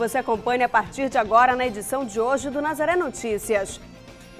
Você acompanha a partir de agora na edição de hoje do Nazaré Notícias.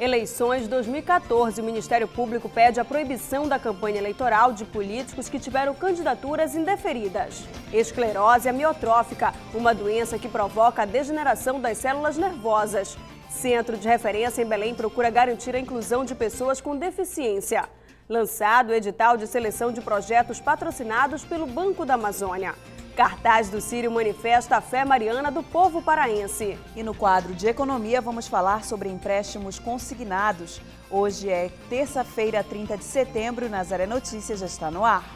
Eleições 2014. O Ministério Público pede a proibição da campanha eleitoral de políticos que tiveram candidaturas indeferidas. Esclerose amiotrófica, uma doença que provoca a degeneração das células nervosas. Centro de referência em Belém procura garantir a inclusão de pessoas com deficiência lançado o edital de seleção de projetos patrocinados pelo Banco da Amazônia. Cartaz do Sírio manifesta a fé mariana do povo paraense. E no quadro de economia vamos falar sobre empréstimos consignados. Hoje é terça-feira, 30 de setembro, Nazaré Notícias já está no ar.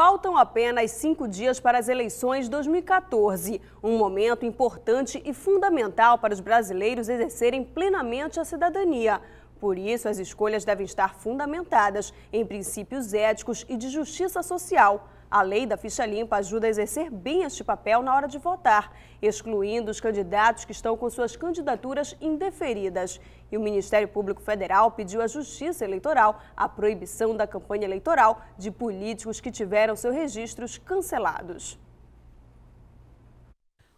Faltam apenas cinco dias para as eleições 2014, um momento importante e fundamental para os brasileiros exercerem plenamente a cidadania. Por isso, as escolhas devem estar fundamentadas em princípios éticos e de justiça social. A lei da ficha limpa ajuda a exercer bem este papel na hora de votar, excluindo os candidatos que estão com suas candidaturas indeferidas. E o Ministério Público Federal pediu à Justiça Eleitoral a proibição da campanha eleitoral de políticos que tiveram seus registros cancelados.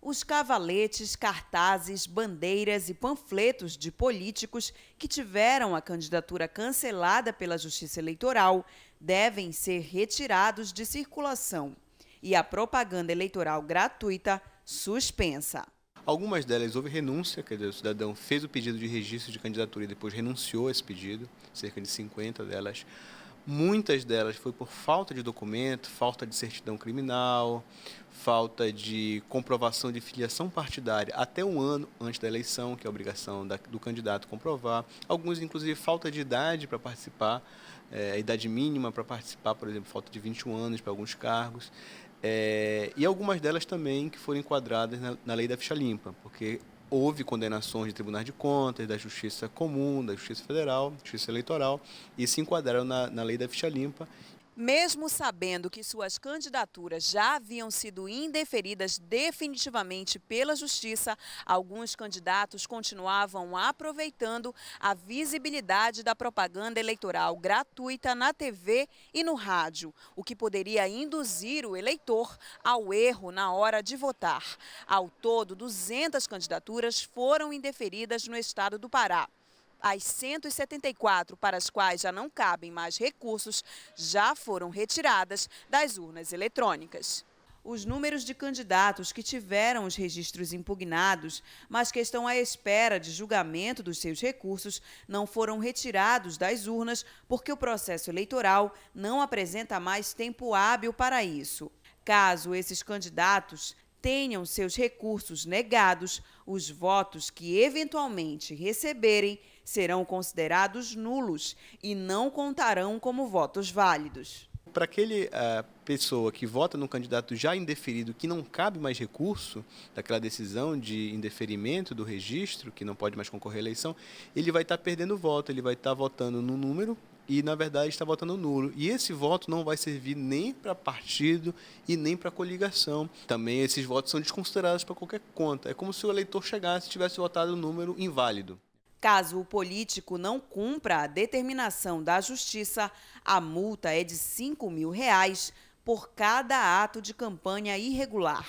Os cavaletes, cartazes, bandeiras e panfletos de políticos que tiveram a candidatura cancelada pela Justiça Eleitoral devem ser retirados de circulação e a propaganda eleitoral gratuita suspensa. Algumas delas houve renúncia, quer dizer, o cidadão fez o pedido de registro de candidatura e depois renunciou a esse pedido, cerca de 50 delas. Muitas delas foi por falta de documento, falta de certidão criminal, falta de comprovação de filiação partidária até um ano antes da eleição, que é a obrigação da, do candidato comprovar. Alguns, inclusive, falta de idade para participar é, a idade mínima para participar, por exemplo, falta de 21 anos para alguns cargos. É, e algumas delas também que foram enquadradas na, na lei da ficha limpa, porque houve condenações de tribunais de contas, da Justiça Comum, da Justiça Federal, Justiça Eleitoral, e se enquadraram na, na lei da ficha limpa mesmo sabendo que suas candidaturas já haviam sido indeferidas definitivamente pela Justiça, alguns candidatos continuavam aproveitando a visibilidade da propaganda eleitoral gratuita na TV e no rádio, o que poderia induzir o eleitor ao erro na hora de votar. Ao todo, 200 candidaturas foram indeferidas no estado do Pará as 174 para as quais já não cabem mais recursos já foram retiradas das urnas eletrônicas. Os números de candidatos que tiveram os registros impugnados, mas que estão à espera de julgamento dos seus recursos, não foram retirados das urnas porque o processo eleitoral não apresenta mais tempo hábil para isso. Caso esses candidatos tenham seus recursos negados, os votos que eventualmente receberem serão considerados nulos e não contarão como votos válidos. Para aquele uh, pessoa que vota no candidato já indeferido, que não cabe mais recurso daquela decisão de indeferimento do registro, que não pode mais concorrer à eleição, ele vai estar tá perdendo voto, ele vai estar tá votando no número e na verdade está votando nulo. E esse voto não vai servir nem para partido e nem para coligação. Também esses votos são desconsiderados para qualquer conta. É como se o eleitor chegasse e tivesse votado o um número inválido. Caso o político não cumpra a determinação da Justiça, a multa é de R$ 5 mil reais por cada ato de campanha irregular.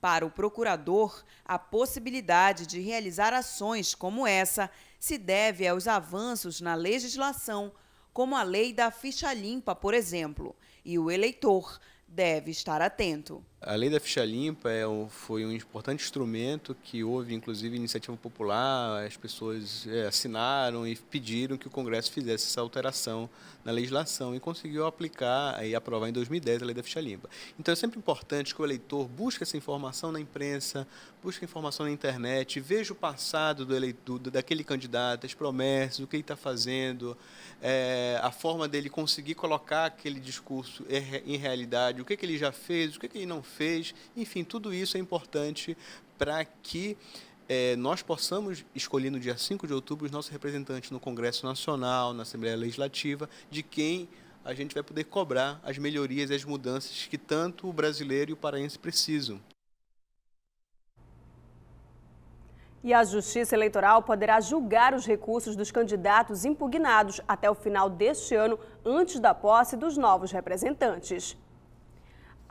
Para o procurador, a possibilidade de realizar ações como essa se deve aos avanços na legislação, como a lei da ficha limpa, por exemplo, e o eleitor deve estar atento. A lei da ficha limpa é, foi um importante instrumento que houve, inclusive, iniciativa popular. As pessoas é, assinaram e pediram que o Congresso fizesse essa alteração na legislação e conseguiu aplicar e aprovar em 2010 a lei da ficha limpa. Então é sempre importante que o eleitor busque essa informação na imprensa, busque informação na internet, veja o passado do eleitor, daquele candidato, as promessas, o que ele está fazendo, é, a forma dele conseguir colocar aquele discurso é, em realidade, o que, que ele já fez, o que, que ele não fez fez. Enfim, tudo isso é importante para que é, nós possamos escolher no dia 5 de outubro os nossos representantes no Congresso Nacional, na Assembleia Legislativa, de quem a gente vai poder cobrar as melhorias e as mudanças que tanto o brasileiro e o paraense precisam. E a Justiça Eleitoral poderá julgar os recursos dos candidatos impugnados até o final deste ano, antes da posse dos novos representantes.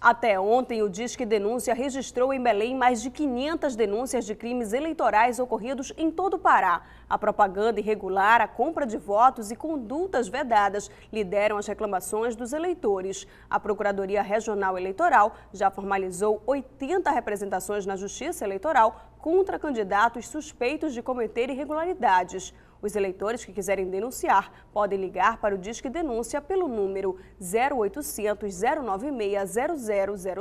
Até ontem, o Disque Denúncia registrou em Belém mais de 500 denúncias de crimes eleitorais ocorridos em todo o Pará. A propaganda irregular, a compra de votos e condutas vedadas lideram as reclamações dos eleitores. A Procuradoria Regional Eleitoral já formalizou 80 representações na Justiça Eleitoral contra candidatos suspeitos de cometer irregularidades. Os eleitores que quiserem denunciar podem ligar para o Disque Denúncia pelo número 0800 096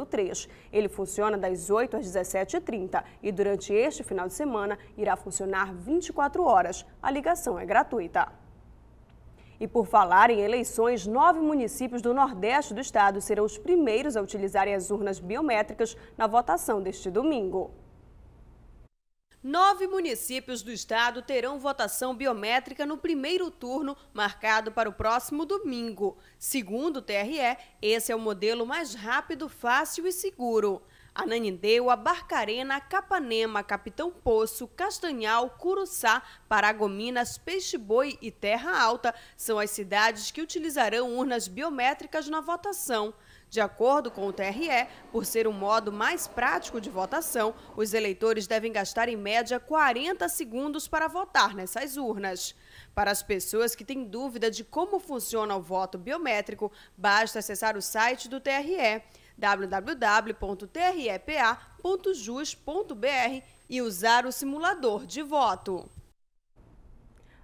0003. Ele funciona das 8 às 17h30 e durante este final de semana irá funcionar 24 horas. A ligação é gratuita. E por falar em eleições, nove municípios do Nordeste do estado serão os primeiros a utilizarem as urnas biométricas na votação deste domingo. Nove municípios do estado terão votação biométrica no primeiro turno, marcado para o próximo domingo. Segundo o TRE, esse é o modelo mais rápido, fácil e seguro. Ananindeu, Barcarena, Capanema, Capitão Poço, Castanhal, Curuçá, Paragominas, Peixe Boi e Terra Alta são as cidades que utilizarão urnas biométricas na votação. De acordo com o TRE, por ser um modo mais prático de votação, os eleitores devem gastar em média 40 segundos para votar nessas urnas. Para as pessoas que têm dúvida de como funciona o voto biométrico, basta acessar o site do TRE www.trepa.jus.br e usar o simulador de voto.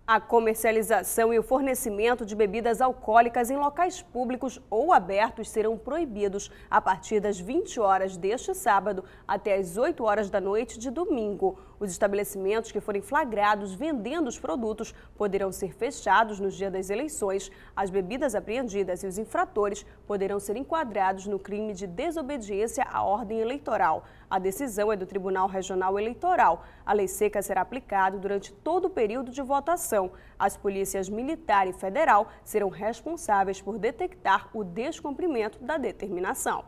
A comercialização e o fornecimento de bebidas alcoólicas em locais públicos ou abertos serão proibidos a partir das 20 horas deste sábado até as 8 horas da noite de domingo. Os estabelecimentos que forem flagrados vendendo os produtos poderão ser fechados no dia das eleições. As bebidas apreendidas e os infratores poderão ser enquadrados no crime de desobediência à ordem eleitoral. A decisão é do Tribunal Regional Eleitoral. A lei seca será aplicada durante todo o período de votação. As polícias militar e federal serão responsáveis por detectar o descumprimento da determinação.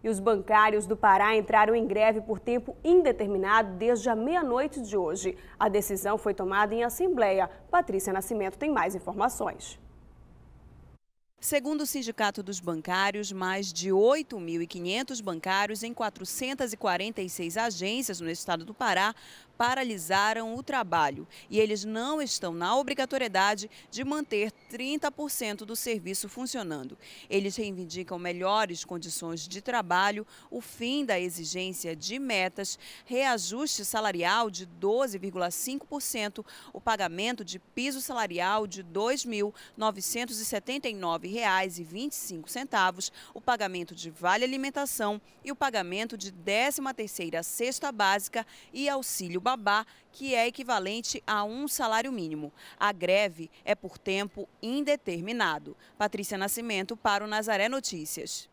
E os bancários do Pará entraram em greve por tempo indeterminado desde a meia-noite de hoje. A decisão foi tomada em assembleia. Patrícia Nascimento tem mais informações. Segundo o Sindicato dos Bancários, mais de 8.500 bancários em 446 agências no estado do Pará paralisaram o trabalho e eles não estão na obrigatoriedade de manter 30% do serviço funcionando. Eles reivindicam melhores condições de trabalho, o fim da exigência de metas, reajuste salarial de 12,5%, o pagamento de piso salarial de R$ 2.979,25, o pagamento de vale alimentação e o pagamento de 13ª cesta básica e auxílio babá, que é equivalente a um salário mínimo. A greve é por tempo indeterminado. Patrícia Nascimento para o Nazaré Notícias.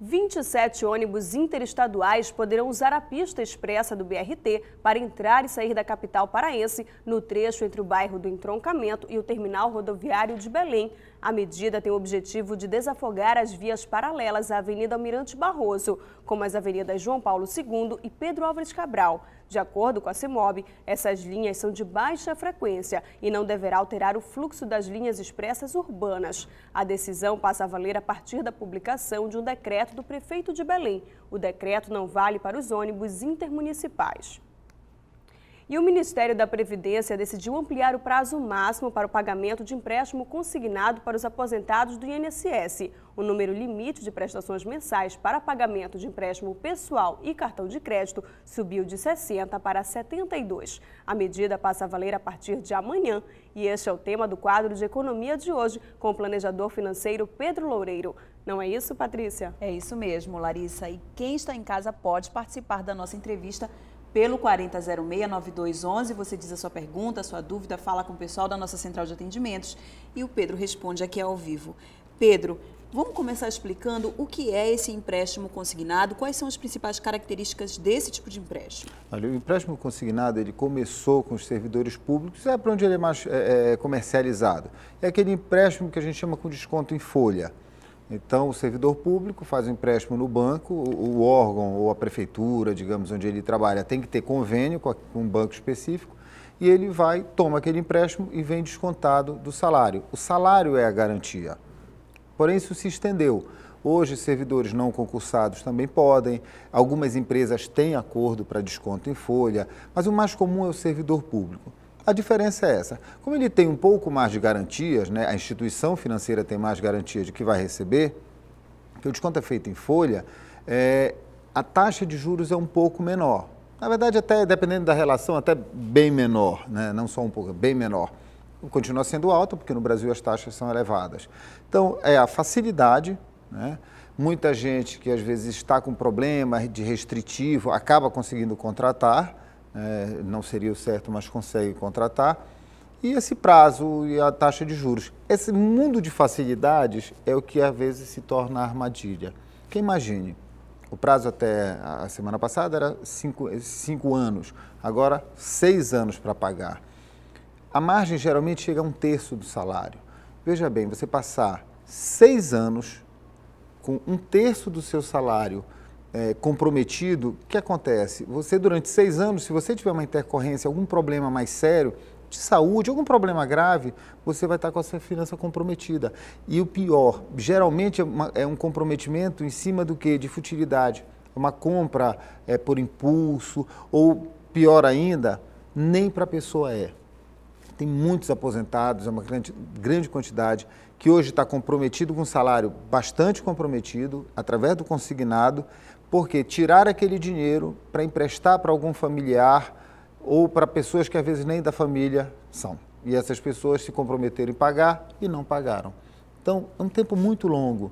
27 ônibus interestaduais poderão usar a pista expressa do BRT para entrar e sair da capital paraense no trecho entre o bairro do Entroncamento e o terminal rodoviário de Belém. A medida tem o objetivo de desafogar as vias paralelas à Avenida Almirante Barroso, como as avenidas João Paulo II e Pedro Álvares Cabral. De acordo com a CIMOB, essas linhas são de baixa frequência e não deverá alterar o fluxo das linhas expressas urbanas. A decisão passa a valer a partir da publicação de um decreto do prefeito de Belém. O decreto não vale para os ônibus intermunicipais. E o Ministério da Previdência decidiu ampliar o prazo máximo para o pagamento de empréstimo consignado para os aposentados do INSS. O número limite de prestações mensais para pagamento de empréstimo pessoal e cartão de crédito subiu de 60 para 72. A medida passa a valer a partir de amanhã. E este é o tema do quadro de Economia de hoje, com o planejador financeiro Pedro Loureiro. Não é isso, Patrícia? É isso mesmo, Larissa. E quem está em casa pode participar da nossa entrevista pelo 4006-9211. Você diz a sua pergunta, a sua dúvida, fala com o pessoal da nossa central de atendimentos e o Pedro responde aqui ao vivo. Pedro, vamos começar explicando o que é esse empréstimo consignado, quais são as principais características desse tipo de empréstimo? Olha, o empréstimo consignado ele começou com os servidores públicos, é para onde ele é mais é, é, comercializado. É aquele empréstimo que a gente chama com desconto em folha. Então, o servidor público faz o um empréstimo no banco, o órgão ou a prefeitura, digamos, onde ele trabalha, tem que ter convênio com um banco específico e ele vai, toma aquele empréstimo e vem descontado do salário. O salário é a garantia. Porém, isso se estendeu. Hoje, servidores não concursados também podem, algumas empresas têm acordo para desconto em folha, mas o mais comum é o servidor público. A diferença é essa. Como ele tem um pouco mais de garantias, né, a instituição financeira tem mais garantias de que vai receber, que o desconto é feito em folha, é, a taxa de juros é um pouco menor. Na verdade, até dependendo da relação, até bem menor, né, não só um pouco, bem menor. Continua sendo alta, porque no Brasil as taxas são elevadas. Então, é a facilidade, né, muita gente que às vezes está com problema de restritivo acaba conseguindo contratar né, não seria o certo, mas consegue contratar, e esse prazo e a taxa de juros. Esse mundo de facilidades é o que às vezes se torna armadilha. Porque imagine, o prazo até a semana passada era cinco, cinco anos, agora seis anos para pagar. A margem geralmente chega a um terço do salário. Veja bem, você passar seis anos com um terço do seu salário é, comprometido, o que acontece? Você, durante seis anos, se você tiver uma intercorrência, algum problema mais sério de saúde, algum problema grave, você vai estar com a sua finança comprometida. E o pior, geralmente é, uma, é um comprometimento em cima do que? De futilidade. Uma compra é, por impulso, ou pior ainda, nem para a pessoa é. Tem muitos aposentados, é uma grande, grande quantidade, que hoje está comprometido com um salário bastante comprometido, através do consignado, porque tirar aquele dinheiro para emprestar para algum familiar ou para pessoas que às vezes nem da família são. E essas pessoas se comprometeram em pagar e não pagaram. Então, é um tempo muito longo.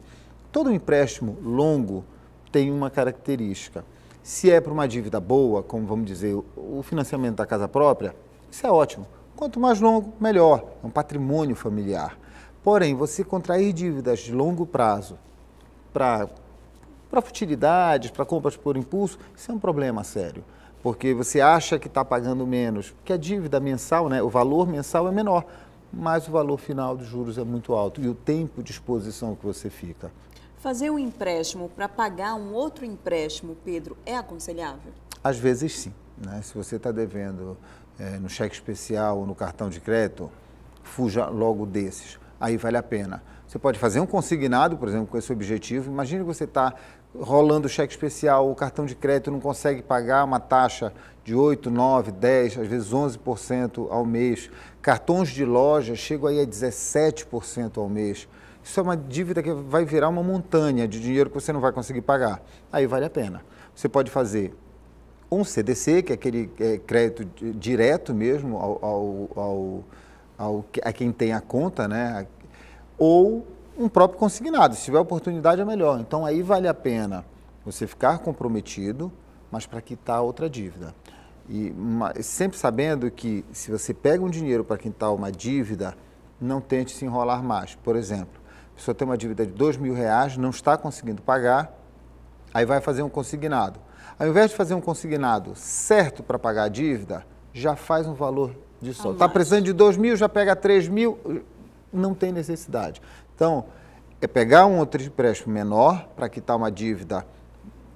Todo empréstimo longo tem uma característica. Se é para uma dívida boa, como vamos dizer, o financiamento da casa própria, isso é ótimo. Quanto mais longo, melhor. É um patrimônio familiar. Porém, você contrair dívidas de longo prazo para para futilidades, para compras por impulso, isso é um problema sério. Porque você acha que está pagando menos, porque a dívida mensal, né, o valor mensal é menor, mas o valor final dos juros é muito alto e o tempo de exposição que você fica. Fazer um empréstimo para pagar um outro empréstimo, Pedro, é aconselhável? Às vezes sim. Né? Se você está devendo é, no cheque especial ou no cartão de crédito, fuja logo desses. Aí vale a pena. Você pode fazer um consignado, por exemplo, com esse objetivo. Imagine que você está rolando cheque especial, o cartão de crédito não consegue pagar uma taxa de 8, 9, 10, às vezes 11% ao mês. Cartões de loja chegam aí a 17% ao mês. Isso é uma dívida que vai virar uma montanha de dinheiro que você não vai conseguir pagar. Aí vale a pena. Você pode fazer um CDC, que é aquele é, crédito direto mesmo ao, ao, ao, ao, a quem tem a conta, né? ou um próprio consignado. Se tiver oportunidade, é melhor. Então, aí vale a pena você ficar comprometido, mas para quitar outra dívida. E uma, sempre sabendo que se você pega um dinheiro para quitar uma dívida, não tente se enrolar mais. Por exemplo, a pessoa tem uma dívida de dois mil reais, não está conseguindo pagar, aí vai fazer um consignado. Ao invés de fazer um consignado certo para pagar a dívida, já faz um valor de sol. Está precisando de dois mil, já pega três mil, não tem necessidade. Então, é pegar um outro empréstimo menor para quitar uma dívida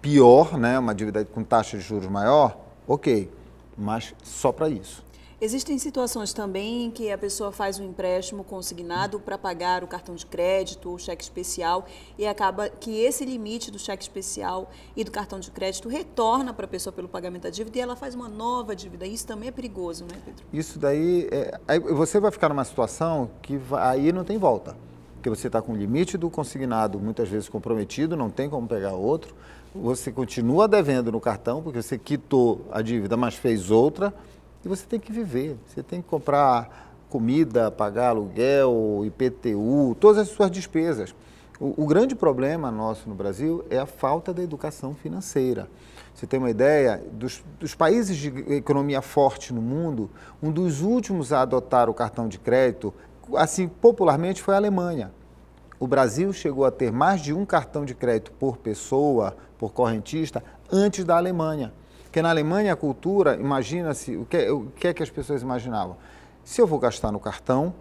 pior, né, uma dívida com taxa de juros maior, ok, mas só para isso. Existem situações também em que a pessoa faz um empréstimo consignado para pagar o cartão de crédito ou cheque especial e acaba que esse limite do cheque especial e do cartão de crédito retorna para a pessoa pelo pagamento da dívida e ela faz uma nova dívida. Isso também é perigoso, né, Pedro? Isso daí, é, você vai ficar numa situação que vai, aí não tem volta porque você está com o limite do consignado muitas vezes comprometido, não tem como pegar outro. Você continua devendo no cartão, porque você quitou a dívida, mas fez outra, e você tem que viver. Você tem que comprar comida, pagar aluguel, IPTU, todas as suas despesas. O, o, grande problema nosso no Brasil é a falta da educação financeira. Você tem uma ideia, dos, dos, países de economia forte no mundo, um dos últimos a adotar o cartão de crédito, assim popularmente, foi a Alemanha o Brasil chegou a ter mais de um cartão de crédito por pessoa, por correntista, antes da Alemanha. Porque na Alemanha a cultura, imagina-se, o que, o que é que as pessoas imaginavam? Se eu vou gastar no cartão,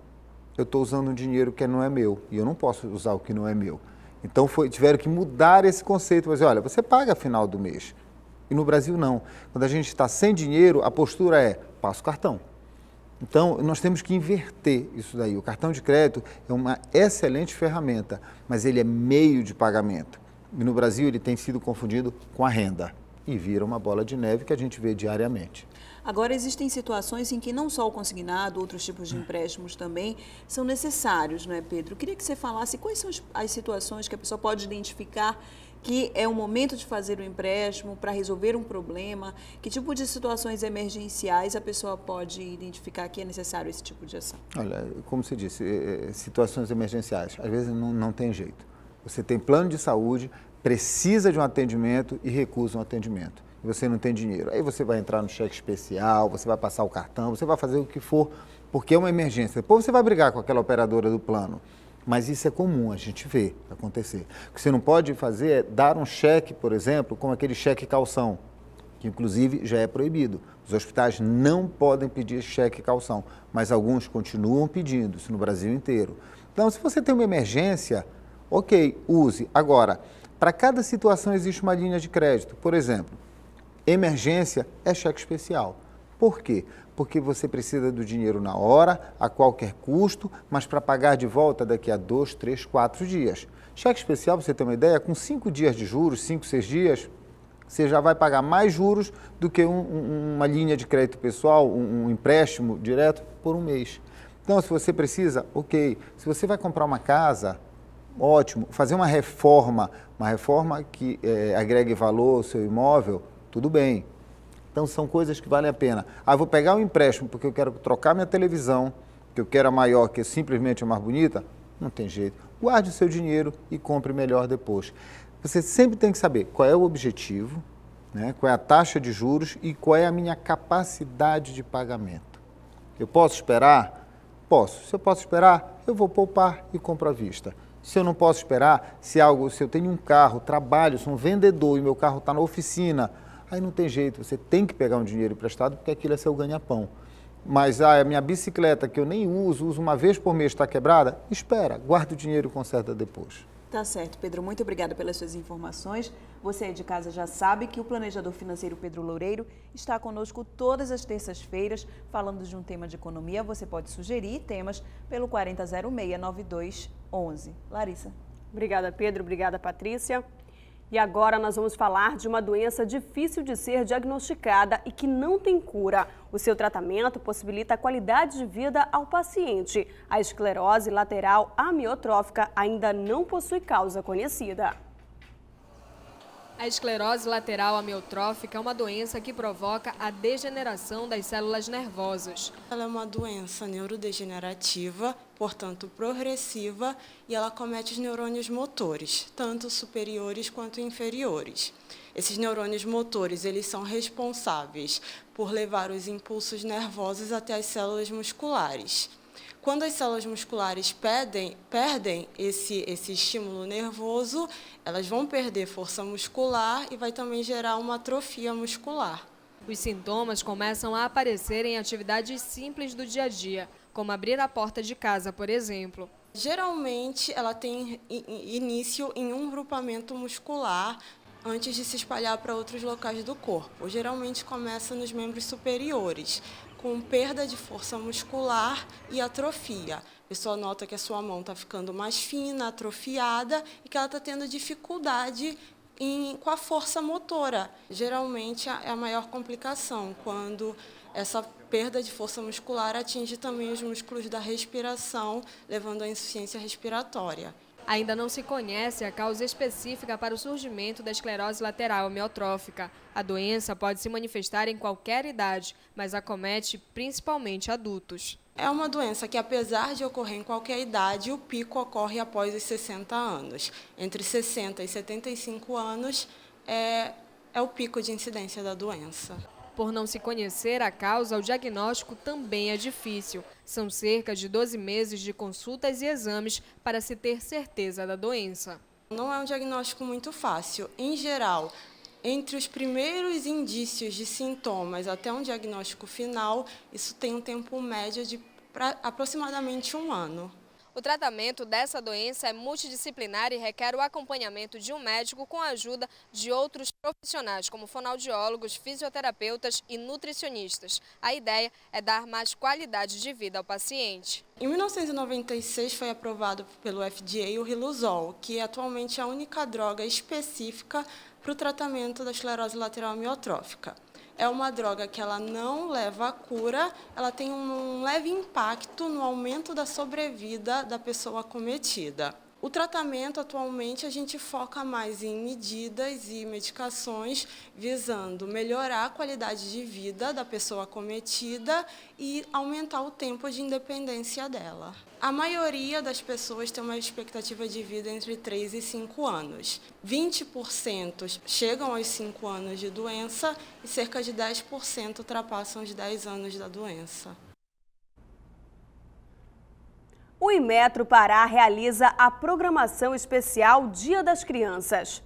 eu estou usando um dinheiro que não é meu e eu não posso usar o que não é meu. Então foi, tiveram que mudar esse conceito, mas olha, você paga final do mês. E no Brasil não. Quando a gente está sem dinheiro, a postura é passo cartão. Então, nós temos que inverter isso daí. O cartão de crédito é uma excelente ferramenta, mas ele é meio de pagamento. E no Brasil, ele tem sido confundido com a renda e vira uma bola de neve que a gente vê diariamente. Agora, existem situações em que não só o consignado, outros tipos de empréstimos também são necessários, não é, Pedro? queria que você falasse quais são as situações que a pessoa pode identificar que é o momento de fazer um empréstimo para resolver um problema, que tipo de situações emergenciais a pessoa pode identificar que é necessário esse tipo de ação? Olha, como se disse, é, é, situações emergenciais, às vezes não, não tem jeito. Você tem plano de saúde, precisa de um atendimento e recusa um atendimento você não tem dinheiro. Aí você vai entrar no cheque especial, você vai passar o cartão, você vai fazer o que for, porque é uma emergência. Depois você vai brigar com aquela operadora do plano. Mas isso é comum, a gente vê acontecer. O que você não pode fazer é dar um cheque, por exemplo, como aquele cheque calção, que inclusive já é proibido. Os hospitais não podem pedir cheque calção, mas alguns continuam pedindo, isso no Brasil inteiro. Então, se você tem uma emergência, ok, use. Agora, para cada situação existe uma linha de crédito. Por exemplo, emergência é cheque especial. Por quê? Porque você precisa do dinheiro na hora, a qualquer custo, mas para pagar de volta daqui a dois, três, quatro dias. Cheque especial, você tem uma ideia, com cinco dias de juros, cinco, seis dias, você já vai pagar mais juros do que um, uma linha de crédito pessoal, um, um empréstimo direto, por um mês. Então, se você precisa, ok. Se você vai comprar uma casa, ótimo. Fazer uma reforma, uma reforma que é, agregue valor ao seu imóvel, tudo bem então são coisas que valem a pena. Ah, vou pegar um empréstimo porque eu quero trocar minha televisão, que eu quero a maior, que é simplesmente a mais bonita. Não tem jeito. Guarde o seu dinheiro e compre melhor depois. Você sempre tem que saber qual é o objetivo, né, qual é a taxa de juros e qual é a minha capacidade de pagamento. Eu posso esperar? Posso. Se eu posso esperar, eu vou poupar e compro à vista. Se eu não posso esperar, se algo, se eu tenho um carro, trabalho, sou um vendedor e meu carro está na oficina, Aí não tem jeito, você tem que pegar um dinheiro emprestado porque aquilo é seu ganha-pão. Mas ah, a minha bicicleta que eu nem uso, uso uma vez por mês, está quebrada? Espera, guarda o dinheiro e conserta depois. Tá certo, Pedro. Muito obrigada pelas suas informações. Você aí de casa já sabe que o planejador financeiro Pedro Loureiro está conosco todas as terças-feiras falando de um tema de economia. Você pode sugerir temas pelo 40069211. Larissa. Obrigada, Pedro. Obrigada, Patrícia. E agora nós vamos falar de uma doença difícil de ser diagnosticada e que não tem cura. O seu tratamento possibilita a qualidade de vida ao paciente. A esclerose lateral amiotrófica ainda não possui causa conhecida. A esclerose lateral amiotrófica é uma doença que provoca a degeneração das células nervosas. Ela é uma doença neurodegenerativa, portanto progressiva, e ela comete os neurônios motores, tanto superiores quanto inferiores. Esses neurônios motores, eles são responsáveis por levar os impulsos nervosos até as células musculares. Quando as células musculares perdem esse, esse estímulo nervoso, elas vão perder força muscular e vai também gerar uma atrofia muscular. Os sintomas começam a aparecer em atividades simples do dia a dia, como abrir a porta de casa, por exemplo. Geralmente, ela tem início em um grupamento muscular antes de se espalhar para outros locais do corpo. Geralmente começa nos membros superiores, com perda de força muscular e atrofia. A pessoa nota que a sua mão está ficando mais fina, atrofiada e que ela está tendo dificuldade em, com a força motora. Geralmente é a maior complicação quando essa perda de força muscular atinge também os músculos da respiração, levando à insuficiência respiratória. Ainda não se conhece a causa específica para o surgimento da esclerose lateral amiotrófica. A doença pode se manifestar em qualquer idade, mas acomete principalmente adultos. É uma doença que, apesar de ocorrer em qualquer idade, o pico ocorre após os 60 anos. Entre 60 e 75 anos é, é o pico de incidência da doença. Por não se conhecer a causa, o diagnóstico também é difícil. São cerca de 12 meses de consultas e exames para se ter certeza da doença. Não é um diagnóstico muito fácil. Em geral, entre os primeiros indícios de sintomas até um diagnóstico final, isso tem um tempo médio de aproximadamente um ano. O tratamento dessa doença é multidisciplinar e requer o acompanhamento de um médico com a ajuda de outros profissionais, como fonoaudiólogos, fisioterapeutas e nutricionistas. A ideia é dar mais qualidade de vida ao paciente. Em 1996 foi aprovado pelo FDA o Riluzol, que é atualmente é a única droga específica para o tratamento da esclerose lateral amiotrófica é uma droga que ela não leva a cura, ela tem um leve impacto no aumento da sobrevida da pessoa cometida. O tratamento atualmente a gente foca mais em medidas e medicações visando melhorar a qualidade de vida da pessoa cometida e aumentar o tempo de independência dela. A maioria das pessoas tem uma expectativa de vida entre 3 e 5 anos. 20% chegam aos 5 anos de doença e cerca de 10% ultrapassam os 10 anos da doença. O Imetro Pará realiza a programação especial Dia das Crianças.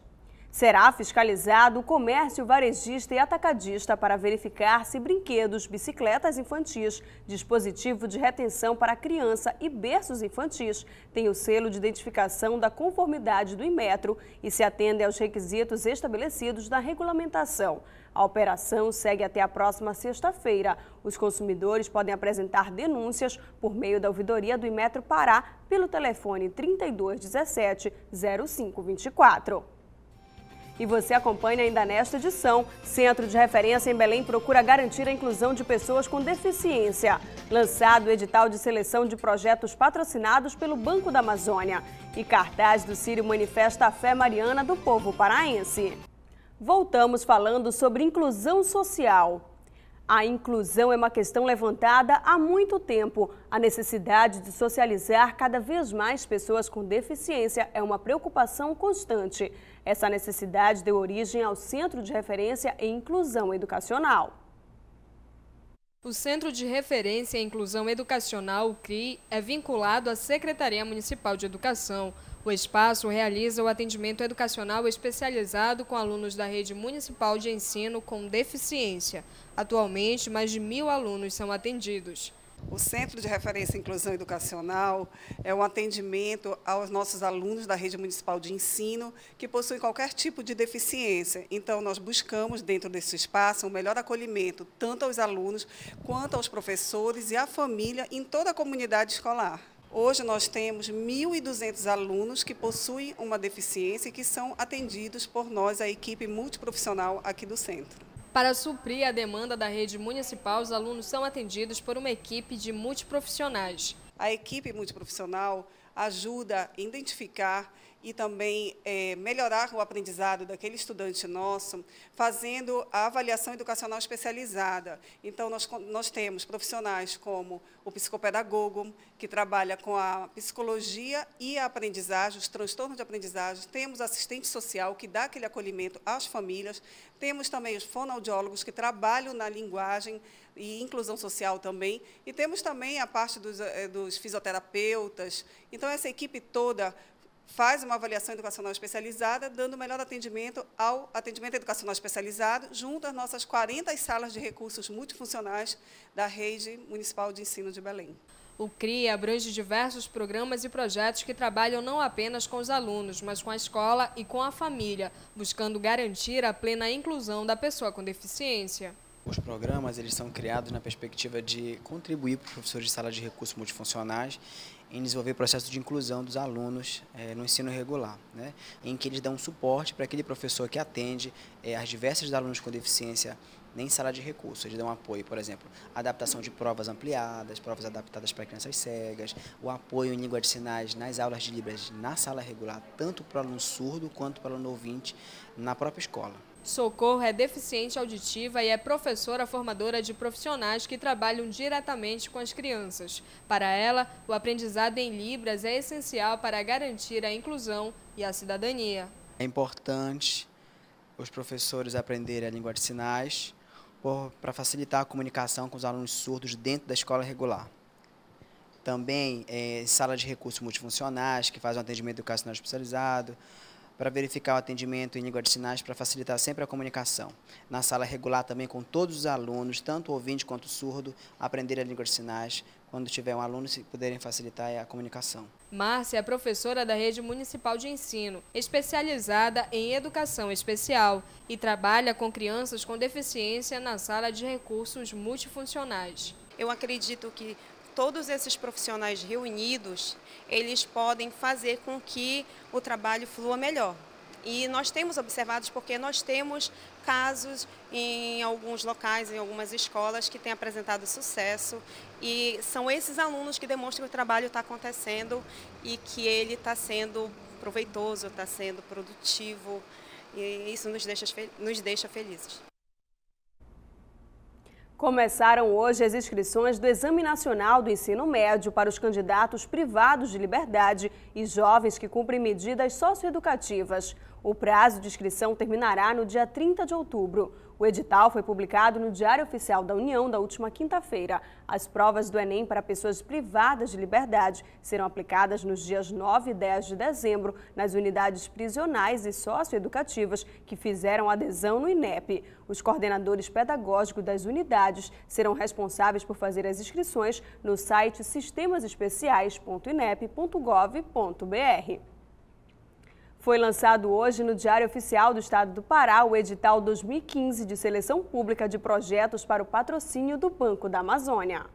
Será fiscalizado o comércio varejista e atacadista para verificar se brinquedos, bicicletas infantis, dispositivo de retenção para criança e berços infantis têm o selo de identificação da conformidade do Imetro e se atendem aos requisitos estabelecidos na regulamentação. A operação segue até a próxima sexta-feira. Os consumidores podem apresentar denúncias por meio da ouvidoria do Imetro Pará pelo telefone 3217 0524. E você acompanha ainda nesta edição. Centro de Referência em Belém procura garantir a inclusão de pessoas com deficiência. Lançado o edital de seleção de projetos patrocinados pelo Banco da Amazônia. E cartaz do Círio manifesta a fé mariana do povo paraense. Voltamos falando sobre inclusão social. A inclusão é uma questão levantada há muito tempo. A necessidade de socializar cada vez mais pessoas com deficiência é uma preocupação constante. Essa necessidade deu origem ao Centro de Referência em Inclusão Educacional. O Centro de Referência em Inclusão Educacional, o CRI, é vinculado à Secretaria Municipal de Educação, o espaço realiza o atendimento educacional especializado com alunos da rede municipal de ensino com deficiência. Atualmente, mais de mil alunos são atendidos. O Centro de Referência e Inclusão Educacional é um atendimento aos nossos alunos da rede municipal de ensino que possuem qualquer tipo de deficiência. Então, nós buscamos, dentro desse espaço, um melhor acolhimento tanto aos alunos quanto aos professores e à família em toda a comunidade escolar. Hoje nós temos 1.200 alunos que possuem uma deficiência e que são atendidos por nós, a equipe multiprofissional aqui do centro. Para suprir a demanda da rede municipal, os alunos são atendidos por uma equipe de multiprofissionais. A equipe multiprofissional ajuda a identificar e também é, melhorar o aprendizado daquele estudante nosso, fazendo a avaliação educacional especializada. Então, nós, nós temos profissionais como o psicopedagogo, que trabalha com a psicologia e a aprendizagem, os transtornos de aprendizagem, temos assistente social, que dá aquele acolhimento às famílias, temos também os fonoaudiólogos, que trabalham na linguagem e inclusão social também, e temos também a parte dos, eh, dos fisioterapeutas. Então, essa equipe toda faz uma avaliação educacional especializada, dando melhor atendimento ao atendimento educacional especializado, junto às nossas 40 salas de recursos multifuncionais da Rede Municipal de Ensino de Belém. O CRI abrange diversos programas e projetos que trabalham não apenas com os alunos, mas com a escola e com a família, buscando garantir a plena inclusão da pessoa com deficiência. Os programas eles são criados na perspectiva de contribuir para os professores de sala de recursos multifuncionais em desenvolver o processo de inclusão dos alunos é, no ensino regular, né? em que eles dão um suporte para aquele professor que atende é, as diversas alunos com deficiência nem sala de recursos, eles dão apoio, por exemplo, adaptação de provas ampliadas, provas adaptadas para crianças cegas, o apoio em língua de sinais nas aulas de Libras na sala regular, tanto para o aluno surdo quanto para o aluno ouvinte na própria escola. Socorro é deficiente auditiva e é professora formadora de profissionais que trabalham diretamente com as crianças. Para ela, o aprendizado em Libras é essencial para garantir a inclusão e a cidadania. É importante os professores aprenderem a língua de sinais para facilitar a comunicação com os alunos surdos dentro da escola regular. Também é, sala de recursos multifuncionais, que faz um atendimento educacional especializado, para verificar o atendimento em língua de sinais para facilitar sempre a comunicação. Na sala é regular também com todos os alunos, tanto ouvinte quanto surdo, aprender a língua de sinais quando tiver um aluno se puderem facilitar é a comunicação. Márcia é professora da Rede Municipal de Ensino, especializada em educação especial e trabalha com crianças com deficiência na sala de recursos multifuncionais. Eu acredito que todos esses profissionais reunidos, eles podem fazer com que o trabalho flua melhor. E nós temos observados porque nós temos casos em alguns locais, em algumas escolas que têm apresentado sucesso e são esses alunos que demonstram que o trabalho está acontecendo e que ele está sendo proveitoso, está sendo produtivo e isso nos deixa, nos deixa felizes. Começaram hoje as inscrições do Exame Nacional do Ensino Médio para os candidatos privados de liberdade e jovens que cumprem medidas socioeducativas. O prazo de inscrição terminará no dia 30 de outubro. O edital foi publicado no Diário Oficial da União da última quinta-feira. As provas do Enem para pessoas privadas de liberdade serão aplicadas nos dias 9 e 10 de dezembro nas unidades prisionais e socioeducativas que fizeram adesão no INEP. Os coordenadores pedagógicos das unidades serão responsáveis por fazer as inscrições no site sistemasespeciais.inep.gov.br. Foi lançado hoje no Diário Oficial do Estado do Pará o edital 2015 de seleção pública de projetos para o patrocínio do Banco da Amazônia.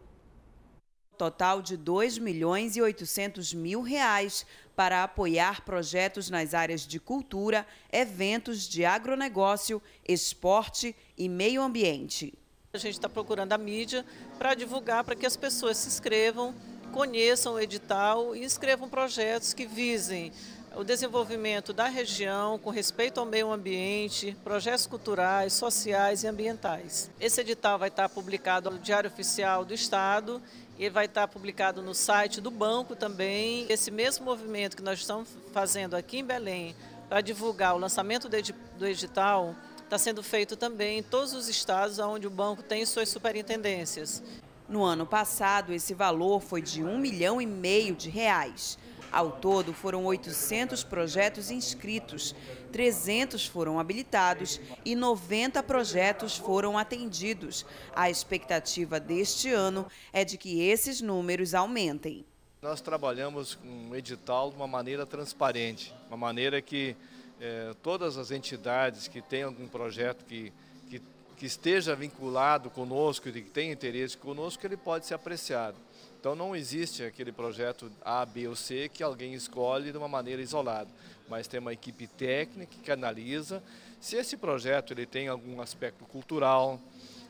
Total de 2 milhões e 800 mil reais para apoiar projetos nas áreas de cultura, eventos de agronegócio, esporte e meio ambiente. A gente está procurando a mídia para divulgar, para que as pessoas se inscrevam, conheçam o edital e escrevam projetos que visem o desenvolvimento da região com respeito ao meio ambiente, projetos culturais, sociais e ambientais. Esse edital vai estar publicado no Diário Oficial do Estado e vai estar publicado no site do banco também. Esse mesmo movimento que nós estamos fazendo aqui em Belém para divulgar o lançamento do edital está sendo feito também em todos os estados onde o banco tem suas superintendências. No ano passado, esse valor foi de um milhão e meio de reais. Ao todo, foram 800 projetos inscritos, 300 foram habilitados e 90 projetos foram atendidos. A expectativa deste ano é de que esses números aumentem. Nós trabalhamos com o edital de uma maneira transparente, uma maneira que eh, todas as entidades que têm algum projeto que, que, que esteja vinculado conosco e que tenha interesse conosco, ele pode ser apreciado. Então não existe aquele projeto A, B ou C que alguém escolhe de uma maneira isolada, mas tem uma equipe técnica que analisa se esse projeto ele tem algum aspecto cultural,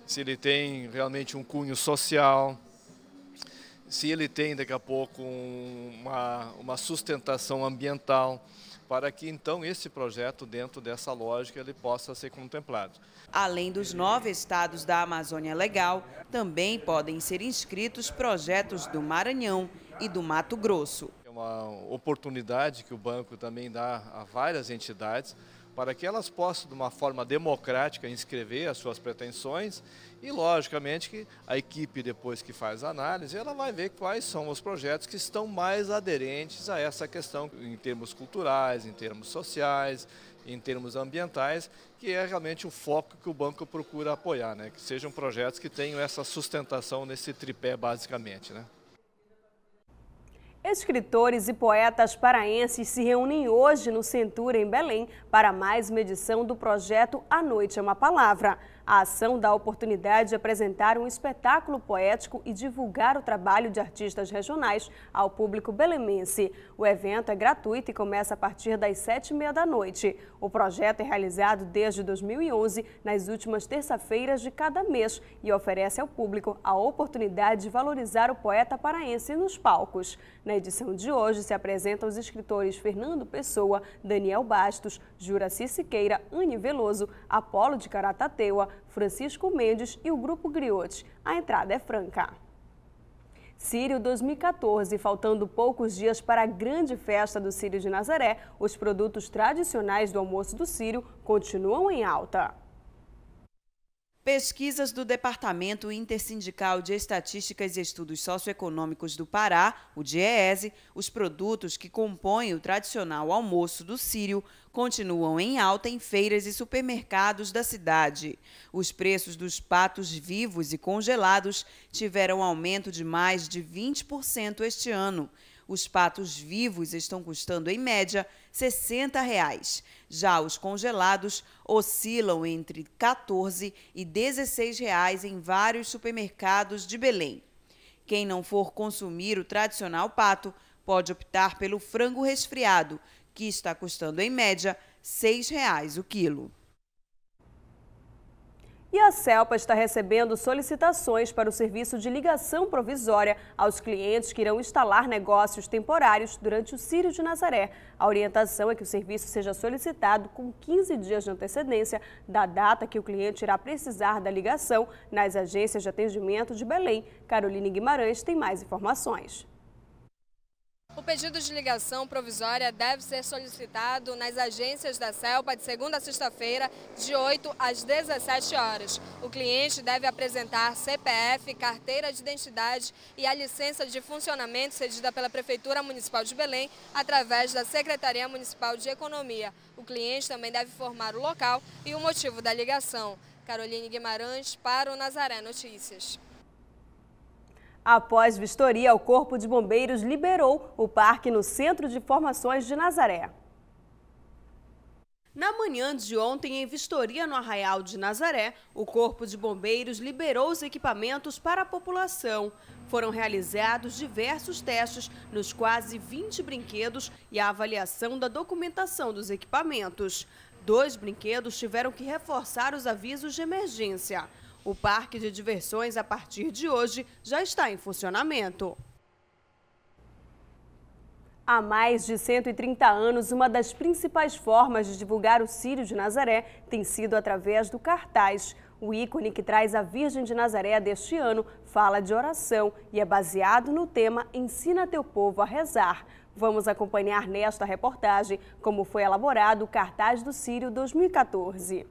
se ele tem realmente um cunho social, se ele tem daqui a pouco um, uma, uma sustentação ambiental para que então esse projeto, dentro dessa lógica, ele possa ser contemplado. Além dos nove estados da Amazônia Legal, também podem ser inscritos projetos do Maranhão e do Mato Grosso. É uma oportunidade que o banco também dá a várias entidades para que elas possam, de uma forma democrática, inscrever as suas pretensões e logicamente que a equipe depois que faz a análise, ela vai ver quais são os projetos que estão mais aderentes a essa questão em termos culturais, em termos sociais, em termos ambientais, que é realmente o foco que o banco procura apoiar, né? que sejam projetos que tenham essa sustentação nesse tripé basicamente. Né? Escritores e poetas paraenses se reúnem hoje no Centura, em Belém, para mais uma edição do projeto A Noite é uma Palavra. A ação dá a oportunidade de apresentar um espetáculo poético e divulgar o trabalho de artistas regionais ao público belemense. O evento é gratuito e começa a partir das sete e meia da noite. O projeto é realizado desde 2011, nas últimas terça-feiras de cada mês, e oferece ao público a oportunidade de valorizar o poeta paraense nos palcos. Na edição de hoje se apresentam os escritores Fernando Pessoa, Daniel Bastos, Juraci Siqueira, Anne Veloso, Apolo de Caratateua, Francisco Mendes e o Grupo Griotes. A entrada é franca. Sírio 2014, faltando poucos dias para a grande festa do Sírio de Nazaré, os produtos tradicionais do almoço do Sírio continuam em alta. Pesquisas do Departamento Intersindical de Estatísticas e Estudos Socioeconômicos do Pará, o DIEESE, os produtos que compõem o tradicional almoço do Sírio continuam em alta em feiras e supermercados da cidade. Os preços dos patos vivos e congelados tiveram aumento de mais de 20% este ano. Os patos vivos estão custando, em média, R$ 60. Reais. Já os congelados oscilam entre R$ 14 e R$ 16 reais em vários supermercados de Belém. Quem não for consumir o tradicional pato pode optar pelo frango resfriado, que está custando, em média, R$ 6 reais o quilo. E a CELPA está recebendo solicitações para o serviço de ligação provisória aos clientes que irão instalar negócios temporários durante o Círio de Nazaré. A orientação é que o serviço seja solicitado com 15 dias de antecedência da data que o cliente irá precisar da ligação nas agências de atendimento de Belém. Caroline Guimarães tem mais informações. O pedido de ligação provisória deve ser solicitado nas agências da CELPA de segunda a sexta-feira, de 8 às 17 horas. O cliente deve apresentar CPF, carteira de identidade e a licença de funcionamento cedida pela Prefeitura Municipal de Belém através da Secretaria Municipal de Economia. O cliente também deve informar o local e o motivo da ligação. Caroline Guimarães para o Nazaré Notícias. Após vistoria, o Corpo de Bombeiros liberou o parque no Centro de Formações de Nazaré. Na manhã de ontem, em vistoria no Arraial de Nazaré, o Corpo de Bombeiros liberou os equipamentos para a população. Foram realizados diversos testes nos quase 20 brinquedos e a avaliação da documentação dos equipamentos. Dois brinquedos tiveram que reforçar os avisos de emergência. O parque de diversões, a partir de hoje, já está em funcionamento. Há mais de 130 anos, uma das principais formas de divulgar o Círio de Nazaré tem sido através do cartaz. O ícone que traz a Virgem de Nazaré deste ano fala de oração e é baseado no tema Ensina teu povo a rezar. Vamos acompanhar nesta reportagem como foi elaborado o cartaz do Círio 2014.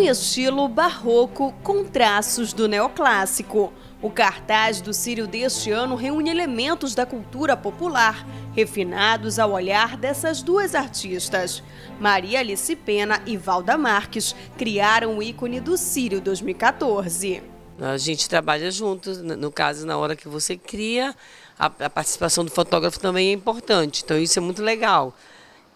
um estilo barroco com traços do neoclássico. O cartaz do Círio deste ano reúne elementos da cultura popular, refinados ao olhar dessas duas artistas. Maria Alice Pena e Valda Marques criaram o ícone do Círio 2014. A gente trabalha juntos, no caso, na hora que você cria, a participação do fotógrafo também é importante, então isso é muito legal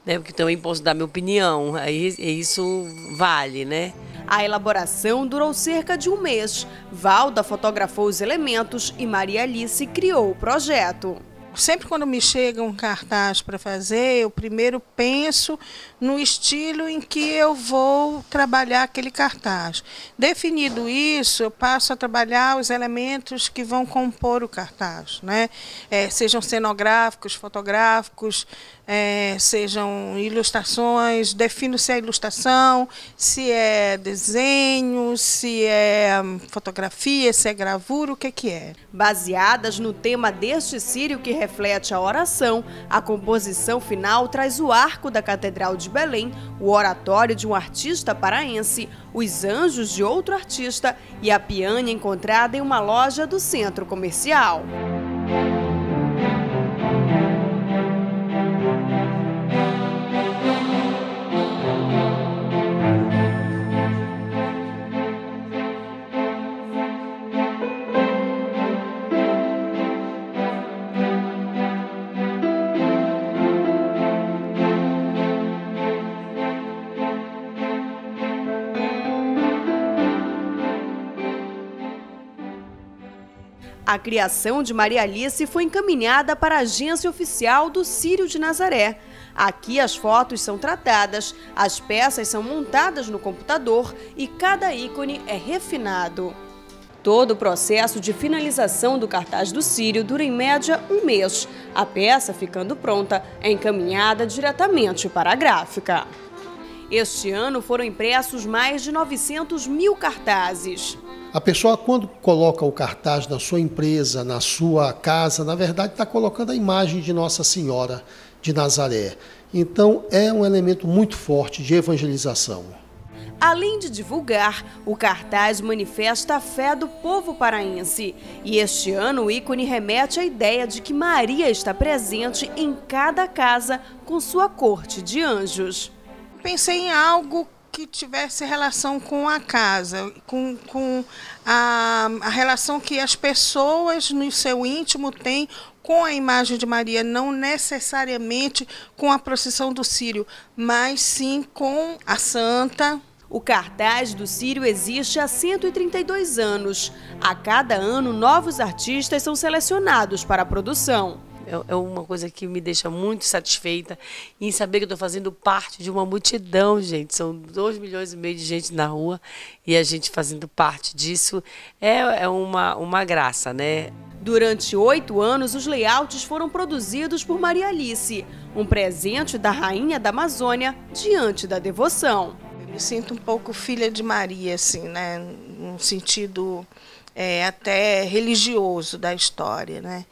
né? Porque também posso dar minha opinião, aí é isso vale, né? A elaboração durou cerca de um mês. Valda fotografou os elementos e Maria Alice criou o projeto sempre quando me chega um cartaz para fazer, eu primeiro penso no estilo em que eu vou trabalhar aquele cartaz. Definido isso, eu passo a trabalhar os elementos que vão compor o cartaz, né? É, sejam cenográficos, fotográficos, é, sejam ilustrações, defino se é ilustração, se é desenho, se é hum, fotografia, se é gravura, o que é que é. Baseadas no tema deste sírio que reflete a oração, a composição final traz o arco da Catedral de Belém, o oratório de um artista paraense, os anjos de outro artista e a pianha encontrada em uma loja do centro comercial. A criação de Maria Alice foi encaminhada para a agência oficial do Círio de Nazaré. Aqui as fotos são tratadas, as peças são montadas no computador e cada ícone é refinado. Todo o processo de finalização do cartaz do Círio dura em média um mês. A peça, ficando pronta, é encaminhada diretamente para a gráfica. Este ano foram impressos mais de 900 mil cartazes. A pessoa, quando coloca o cartaz da sua empresa, na sua casa, na verdade está colocando a imagem de Nossa Senhora de Nazaré. Então, é um elemento muito forte de evangelização. Além de divulgar, o cartaz manifesta a fé do povo paraense. E este ano o ícone remete à ideia de que Maria está presente em cada casa com sua corte de anjos. Pensei em algo que tivesse relação com a casa, com, com a, a relação que as pessoas no seu íntimo têm com a imagem de Maria, não necessariamente com a procissão do Sírio, mas sim com a Santa. O cartaz do Sírio existe há 132 anos. A cada ano, novos artistas são selecionados para a produção. É, é uma coisa que me deixa muito satisfeita em saber que estou fazendo parte de uma multidão, gente. São 2 milhões e meio de gente na rua e a gente fazendo parte disso é, é uma, uma graça, né? Durante oito anos, os layouts foram produzidos por Maria Alice, um presente da rainha da Amazônia diante da devoção. Eu me sinto um pouco filha de Maria, assim, né? Num sentido é, até religioso da história, né?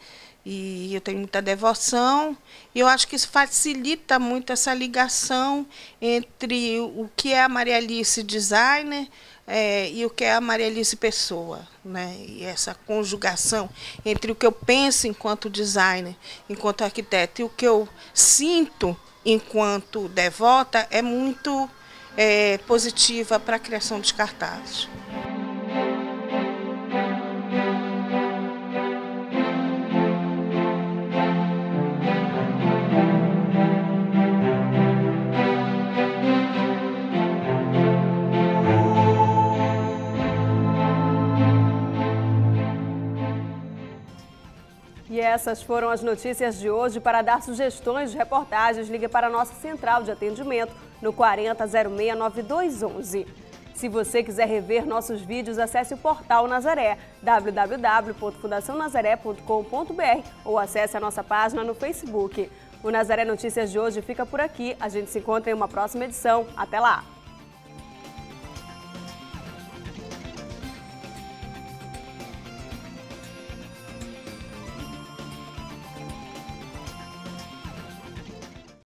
e eu tenho muita devoção. E eu acho que isso facilita muito essa ligação entre o que é a Maria Alice designer é, e o que é a Maria Alice pessoa, né? E essa conjugação entre o que eu penso enquanto designer, enquanto arquiteto e o que eu sinto enquanto devota é muito é, positiva para a criação de cartazes. Essas foram as notícias de hoje. Para dar sugestões de reportagens, ligue para a nossa central de atendimento no 40069211. Se você quiser rever nossos vídeos, acesse o portal Nazaré, www.fundacionazaré.com.br ou acesse a nossa página no Facebook. O Nazaré Notícias de hoje fica por aqui. A gente se encontra em uma próxima edição. Até lá!